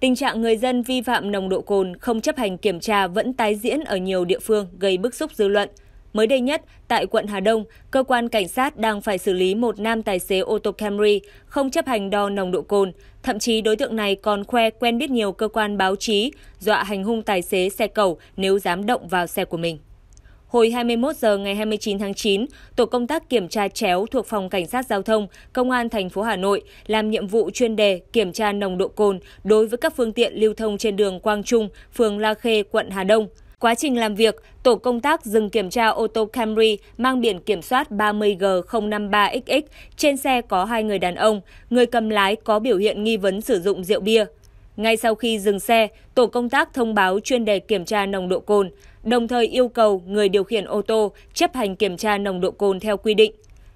Tình trạng người dân vi phạm nồng độ cồn không chấp hành kiểm tra vẫn tái diễn ở nhiều địa phương gây bức xúc dư luận. Mới đây nhất, tại quận Hà Đông, cơ quan cảnh sát đang phải xử lý một nam tài xế ô tô Camry không chấp hành đo nồng độ cồn. Thậm chí đối tượng này còn khoe quen biết nhiều cơ quan báo chí, dọa hành hung tài xế xe cầu nếu dám động vào xe của mình hồi hai mươi một h ngày hai mươi chín tháng chín tổ công tác kiểm tra chéo thuộc phòng cảnh sát giao thông công an thành phố hà nội làm nhiệm vụ chuyên đề kiểm tra nồng độ cồn đối với các phương tiện lưu thông trên đường quang trung phường la khê quận hà đông Quá trình làm việc, tổ công tác dừng kiểm tra ô tô Camry mang biển kiểm soát 30G053XX. Trên xe có hai người đàn ông, người cầm lái có biểu hiện nghi vấn sử dụng rượu bia. Ngay sau khi dừng xe, tổ công tác thông báo chuyên đề kiểm tra nồng độ cồn, đồng thời yêu cầu người điều khiển ô tô chấp hành kiểm tra nồng độ cồn theo quy định.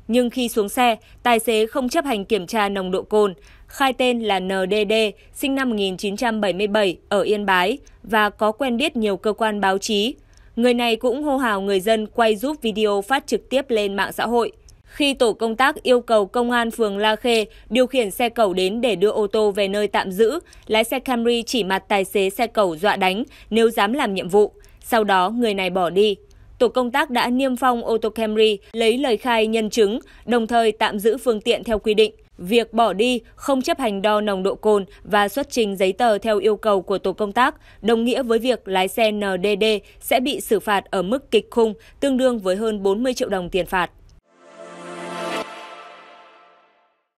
Nhưng khi xuống xe, tài xế không chấp hành kiểm tra nồng độ cồn, khai tên là NDD, sinh năm 1977 ở Yên Bái và có quen biết nhiều cơ quan báo chí. Người này cũng hô hào người dân quay giúp video phát trực tiếp lên mạng xã hội. Khi tổ công tác yêu cầu công an phường La Khê điều khiển xe cầu đến để đưa ô tô về nơi tạm giữ, lái xe Camry chỉ mặt tài xế xe cẩu dọa đánh nếu dám làm nhiệm vụ. Sau đó người này bỏ đi. Tổ công tác đã niêm phong ô tô Camry, lấy lời khai nhân chứng, đồng thời tạm giữ phương tiện theo quy định. Việc bỏ đi, không chấp hành đo nồng độ cồn và xuất trình giấy tờ theo yêu cầu của tổ công tác, đồng nghĩa với việc lái xe NDD sẽ bị xử phạt ở mức kịch khung, tương đương với hơn 40 triệu đồng tiền phạt.